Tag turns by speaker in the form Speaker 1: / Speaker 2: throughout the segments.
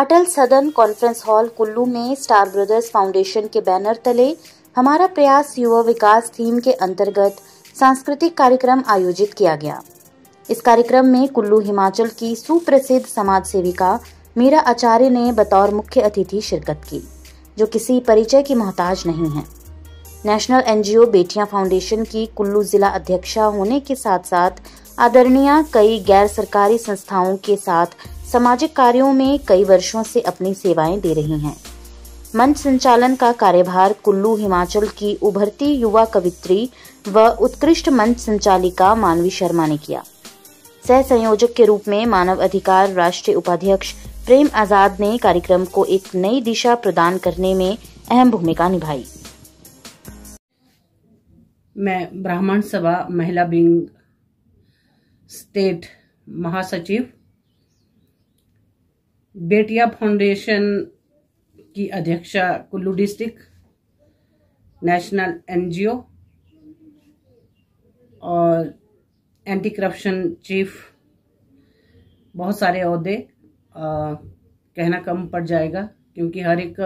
Speaker 1: अटल सदन conference hall Kullu में star brothers foundation के बैनर तले हमारा प्रयास युवा विकास थीम के अंतर्गत सांस्कृतिक कार्यक्रम आयोजित किया गया इस कार्यक्रम में कुल्लू हिमाचल की सुप्रसिद्ध समाज सेविका मीरा आचार्य ने बतौर मुख्य अतिथि शिरकत की जो किसी परिचय की मोहताज नहीं है नेशनल एनजीओ बेटियां फाउंडेशन की कुल्लू जिला अध्यक्षा होने के साथ साथ आदरणीय कई गैर सरकारी संस्थाओं के साथ सामाजिक कार्यों में कई वर्षों से अपनी सेवाएं दे रही हैं मंच संचालन का कार्यभार कुल्लू हिमाचल की उभरती युवा कवित्री व उत्कृष्ट मंच संचालिका मानवी शर्मा ने किया सह संयोजक के रूप में मानव अधिकार राष्ट्रीय उपाध्यक्ष प्रेम आजाद ने कार्यक्रम को एक नई दिशा प्रदान करने में अहम भूमिका निभाई
Speaker 2: मैं ब्राह्मण सभा महिला विंग स्टेट महासचिव बेटिया फाउंडेशन की अध्यक्षा कुल्लू डिस्ट्रिक्ट नेशनल एनजीओ और एंटी करप्शन चीफ बहुत सारे अहदे कहना कम पड़ जाएगा क्योंकि हर एक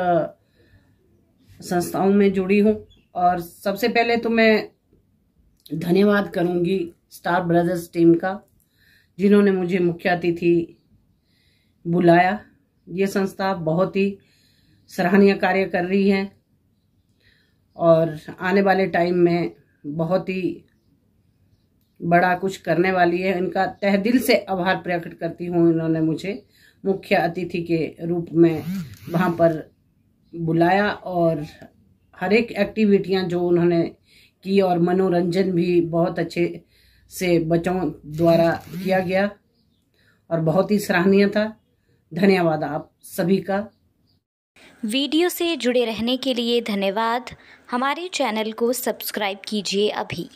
Speaker 2: संस्थाओं में जुड़ी हूँ और सबसे पहले तो मैं धन्यवाद करूँगी स्टार ब्रदर्स टीम का जिन्होंने मुझे मुख्य अतिथि बुलाया ये संस्था बहुत ही सराहनीय कार्य कर रही है और आने वाले टाइम में बहुत ही बड़ा कुछ करने वाली है इनका तह दिल से आभार प्रकट करती हूँ इन्होंने मुझे मुख्य अतिथि के रूप में वहाँ पर बुलाया और हर एक एक्टिविटियाँ जो उन्होंने की और मनोरंजन भी बहुत अच्छे से बच्चों द्वारा किया गया और बहुत ही सराहनीय था धन्यवाद आप सभी का
Speaker 1: वीडियो से जुड़े रहने के लिए धन्यवाद हमारे चैनल को सब्सक्राइब कीजिए अभी